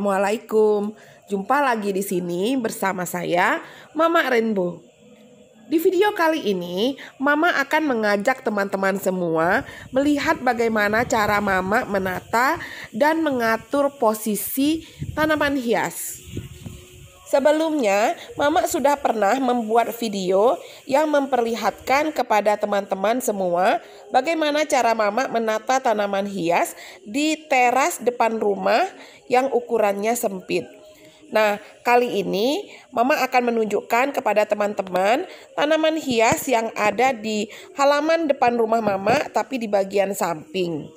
Assalamualaikum. Jumpa lagi di sini bersama saya, Mama Rainbow. Di video kali ini, Mama akan mengajak teman-teman semua melihat bagaimana cara Mama menata dan mengatur posisi tanaman hias. Sebelumnya, Mama sudah pernah membuat video yang memperlihatkan kepada teman-teman semua bagaimana cara Mama menata tanaman hias di teras depan rumah yang ukurannya sempit. Nah, kali ini Mama akan menunjukkan kepada teman-teman tanaman hias yang ada di halaman depan rumah Mama tapi di bagian samping.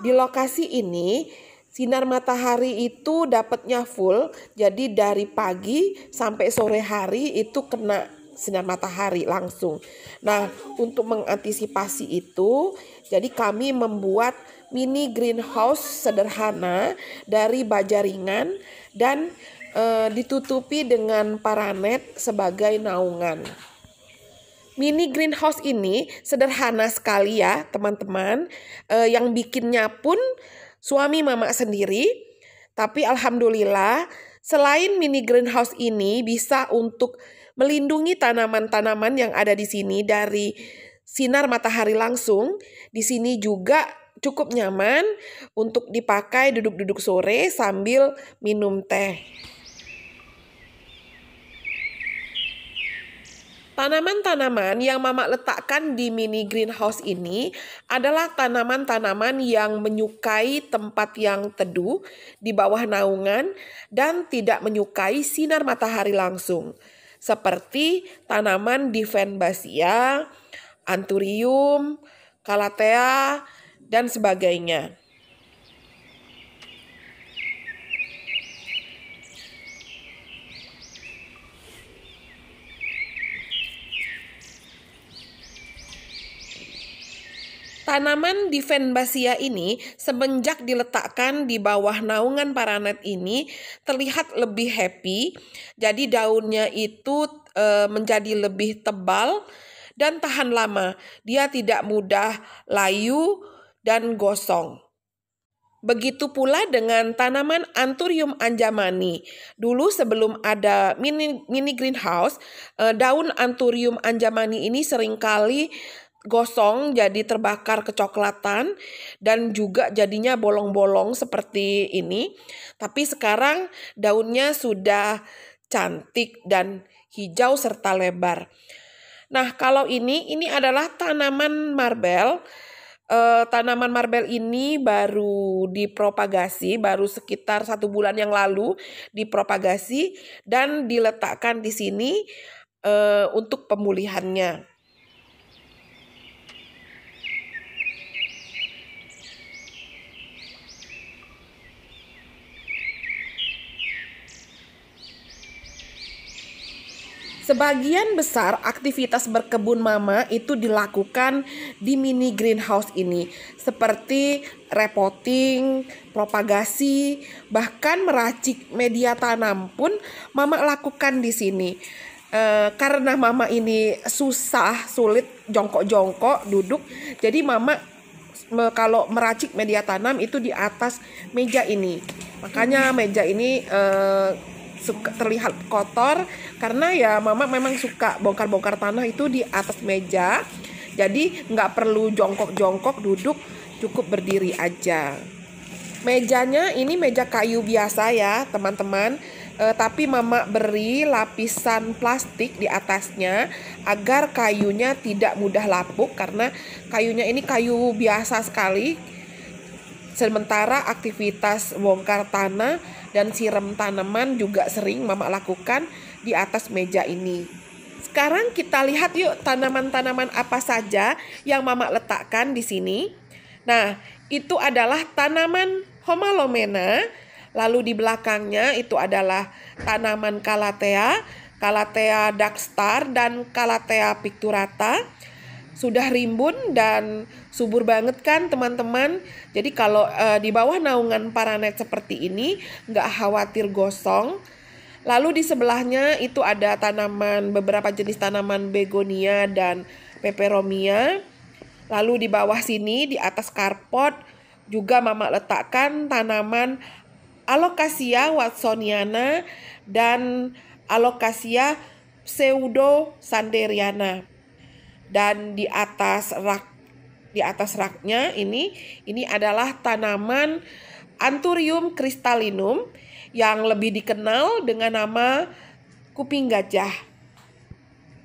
Di lokasi ini, Sinar matahari itu dapatnya full, jadi dari pagi sampai sore hari itu kena sinar matahari langsung. Nah, untuk mengantisipasi itu, jadi kami membuat mini greenhouse sederhana dari baja ringan dan e, ditutupi dengan paranet sebagai naungan. Mini greenhouse ini sederhana sekali ya, teman-teman. E, yang bikinnya pun suami mama sendiri. Tapi alhamdulillah selain mini greenhouse ini bisa untuk melindungi tanaman-tanaman yang ada di sini dari sinar matahari langsung. Di sini juga cukup nyaman untuk dipakai duduk-duduk sore sambil minum teh. Tanaman-tanaman yang Mama letakkan di mini greenhouse ini adalah tanaman-tanaman yang menyukai tempat yang teduh di bawah naungan dan tidak menyukai sinar matahari langsung. Seperti tanaman Diffenbasia, Anthurium, Kalatea, dan sebagainya. Tanaman Diffenbasia ini semenjak diletakkan di bawah naungan paranet ini terlihat lebih happy. Jadi daunnya itu e, menjadi lebih tebal dan tahan lama. Dia tidak mudah layu dan gosong. Begitu pula dengan tanaman Anthurium anjamani. Dulu sebelum ada mini, mini greenhouse, eh, daun Anthurium anjamani ini seringkali gosong jadi terbakar kecoklatan dan juga jadinya bolong-bolong seperti ini. Tapi sekarang daunnya sudah cantik dan hijau serta lebar. Nah, kalau ini ini adalah tanaman marbel. E, tanaman marbel ini baru dipropagasi, baru sekitar satu bulan yang lalu dipropagasi dan diletakkan di sini e, untuk pemulihannya. Sebagian besar aktivitas berkebun mama itu dilakukan di mini greenhouse ini, seperti repotting, propagasi, bahkan meracik media tanam pun mama lakukan di sini. E, karena mama ini susah, sulit jongkok-jongkok duduk, jadi mama me, kalau meracik media tanam itu di atas meja ini. Makanya meja ini e, suka terlihat kotor karena ya mama memang suka bongkar-bongkar tanah itu di atas meja jadi nggak perlu jongkok-jongkok duduk cukup berdiri aja mejanya ini meja kayu biasa ya teman-teman e, tapi mama beri lapisan plastik di atasnya agar kayunya tidak mudah lapuk karena kayunya ini kayu biasa sekali Sementara aktivitas bongkar tanah dan siram tanaman juga sering Mama lakukan di atas meja ini. Sekarang kita lihat yuk tanaman-tanaman apa saja yang Mama letakkan di sini. Nah, itu adalah tanaman homalomena, lalu di belakangnya itu adalah tanaman kalatea, kalatea darkstar dan kalatea picturata sudah rimbun dan subur banget kan teman-teman. Jadi kalau e, di bawah naungan paranet seperti ini nggak khawatir gosong. Lalu di sebelahnya itu ada tanaman beberapa jenis tanaman begonia dan peperomia. Lalu di bawah sini di atas karpot juga mama letakkan tanaman alokasia watsoniana dan alokasia pseudo sanderiana dan di atas rak di atas raknya ini ini adalah tanaman Anthurium kristalinum yang lebih dikenal dengan nama kuping gajah.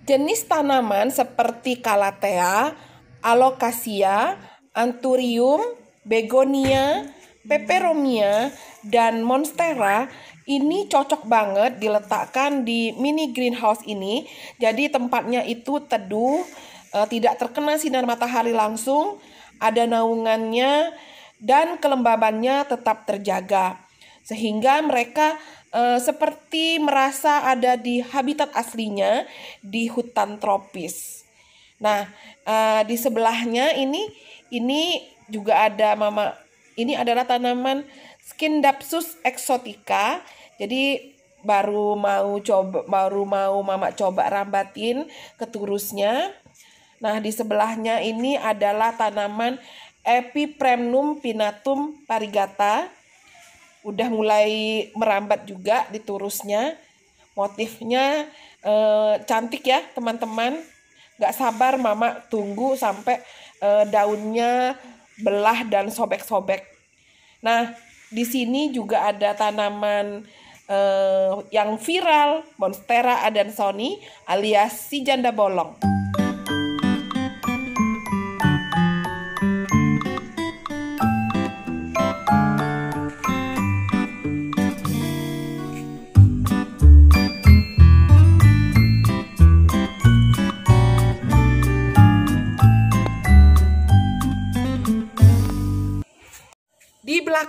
Jenis tanaman seperti Calathea, Alocasia, Anthurium, Begonia, Peperomia, dan Monstera ini cocok banget diletakkan di mini greenhouse ini. Jadi tempatnya itu teduh uh, tidak terkena sinar matahari langsung, ada naungannya dan kelembabannya tetap terjaga. Sehingga mereka e, seperti merasa ada di habitat aslinya di hutan tropis. Nah, e, di sebelahnya ini ini juga ada mama ini adalah tanaman Skindapsus exotica. Jadi baru mau coba baru mau mama coba rambatin keturusnya Nah, di sebelahnya ini adalah tanaman Epipremnum pinatum parigata. Udah mulai merambat juga di turusnya. Motifnya e, cantik ya, teman-teman. Gak sabar mama tunggu sampai e, daunnya belah dan sobek-sobek. Nah, di sini juga ada tanaman e, yang viral, Monstera adansoni alias si janda bolong.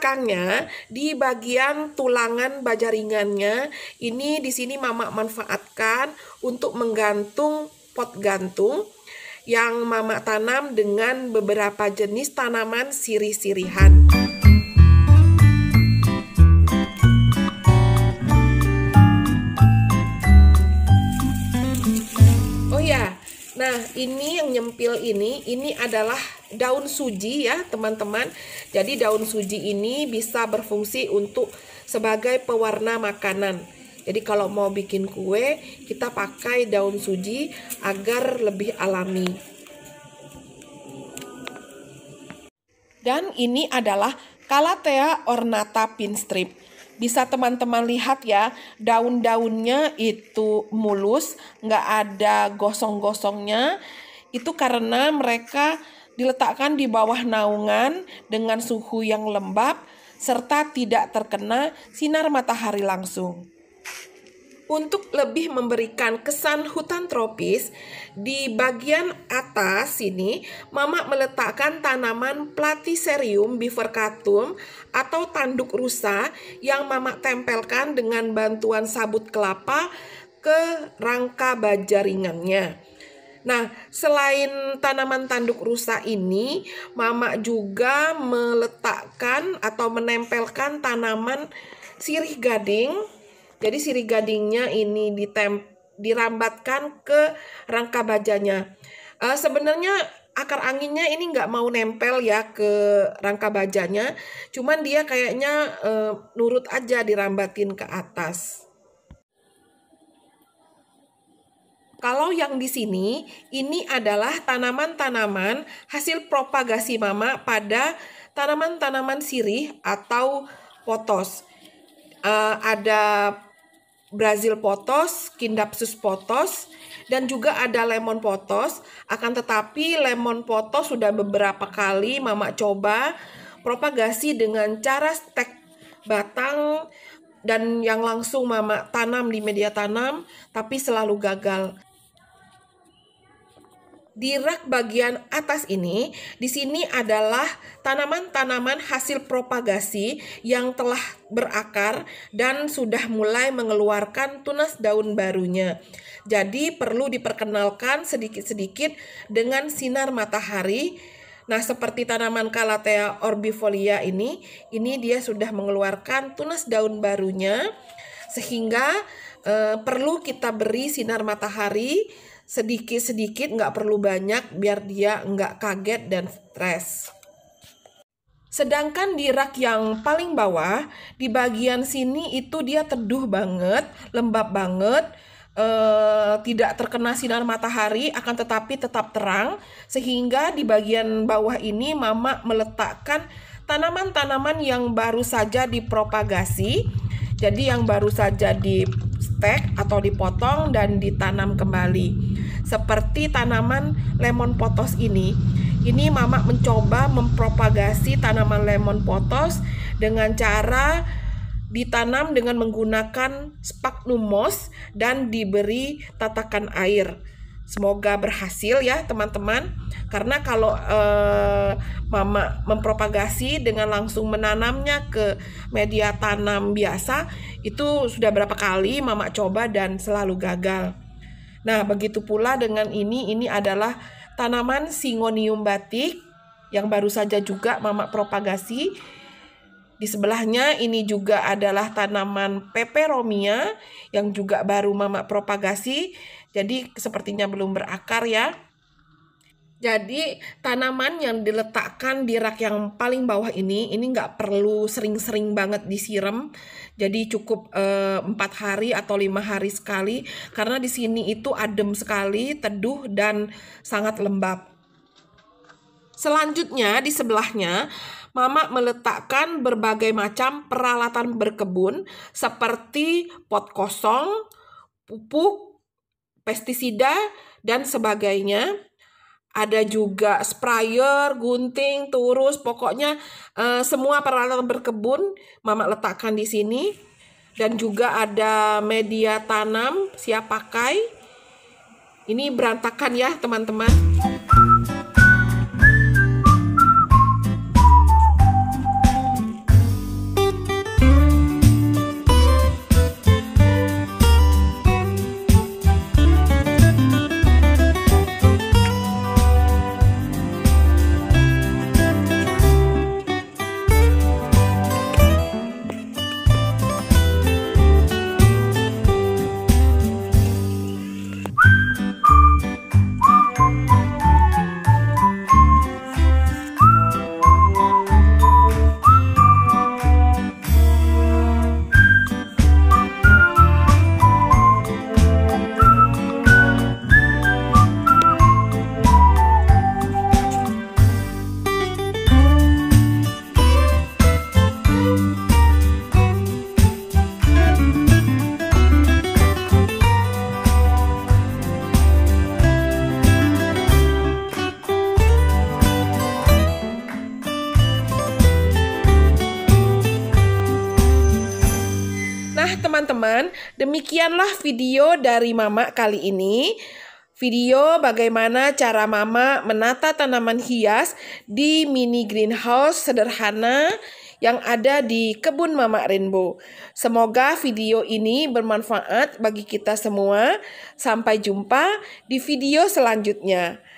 belakangnya di bagian tulangan baja ringannya ini di sini mama manfaatkan untuk menggantung pot gantung yang mama tanam dengan beberapa jenis tanaman sirih-sirihan. Oh ya, nah ini yang nyempil ini, ini adalah daun suji ya teman-teman. Jadi daun suji ini bisa berfungsi untuk sebagai pewarna makanan. Jadi kalau mau bikin kue, kita pakai daun suji agar lebih alami. Dan ini adalah kalatea ornata pinstrip. Bisa teman-teman lihat ya, daun-daunnya itu mulus, nggak ada gosong-gosongnya. Itu karena mereka diletakkan di bawah naungan dengan suhu yang lembab serta tidak terkena sinar matahari langsung. Untuk lebih memberikan kesan hutan tropis, di bagian atas sini Mama meletakkan tanaman Platycerium bifurcatum atau tanduk rusa yang Mama tempelkan dengan bantuan sabut kelapa ke rangka baja ringannya. Nah, selain tanaman tanduk rusa ini, mama juga meletakkan atau menempelkan tanaman sirih gading. Jadi sirih gadingnya ini ditem dirambatkan ke rangka bajanya. Uh, sebenarnya akar anginnya ini nggak mau nempel ya ke rangka bajanya, cuman dia kayaknya uh, nurut aja dirambatin ke atas. Kalau yang di sini, ini adalah tanaman-tanaman hasil propagasi mama pada tanaman-tanaman sirih atau potos. Uh, ada Brazil potos, Kindapsus potos, dan juga ada lemon potos. Akan tetapi lemon potos sudah beberapa kali mama coba propagasi dengan cara stek batang dan yang langsung mama tanam di media tanam tapi selalu gagal di rak bagian atas ini, di sini adalah tanaman-tanaman hasil propagasi yang telah berakar dan sudah mulai mengeluarkan tunas daun barunya. Jadi perlu diperkenalkan sedikit-sedikit dengan sinar matahari. Nah, seperti tanaman Calathea orbifolia ini, ini dia sudah mengeluarkan tunas daun barunya sehingga eh, perlu kita beri sinar matahari sedikit-sedikit nggak perlu banyak biar dia nggak kaget dan stres. Sedangkan di rak yang paling bawah, di bagian sini itu dia teduh banget, lembab banget, eh, tidak terkena sinar matahari, akan tetapi tetap terang, sehingga di bagian bawah ini Mama meletakkan tanaman-tanaman yang baru saja dipropagasi, jadi yang baru saja di dipetik atau dipotong dan ditanam kembali. Seperti tanaman lemon potos ini, ini mama mencoba mempropagasi tanaman lemon potos dengan cara ditanam dengan menggunakan sphagnum moss dan diberi tatakan air. Semoga berhasil ya teman-teman. Karena kalau eh, mama mempropagasi dengan langsung menanamnya ke media tanam biasa itu sudah berapa kali mama coba dan selalu gagal. Nah, begitu pula dengan ini ini adalah tanaman singonium batik yang baru saja juga mama propagasi. Di sebelahnya ini juga adalah tanaman peperomia yang juga baru mama propagasi jadi sepertinya belum berakar ya. Jadi tanaman yang diletakkan di rak yang paling bawah ini, ini nggak perlu sering-sering banget disiram. Jadi cukup eh, empat eh, hari atau lima hari sekali, karena di sini itu adem sekali, teduh dan sangat lembab. Selanjutnya di sebelahnya, Mama meletakkan berbagai macam peralatan berkebun seperti pot kosong, pupuk, pestisida dan sebagainya. Ada juga sprayer, gunting, turus, pokoknya eh, semua peralatan berkebun Mama letakkan di sini. Dan juga ada media tanam siap pakai. Ini berantakan ya teman-teman. teman-teman, demikianlah video dari Mama kali ini. Video bagaimana cara Mama menata tanaman hias di mini greenhouse sederhana yang ada di kebun Mama Rainbow. Semoga video ini bermanfaat bagi kita semua. Sampai jumpa di video selanjutnya.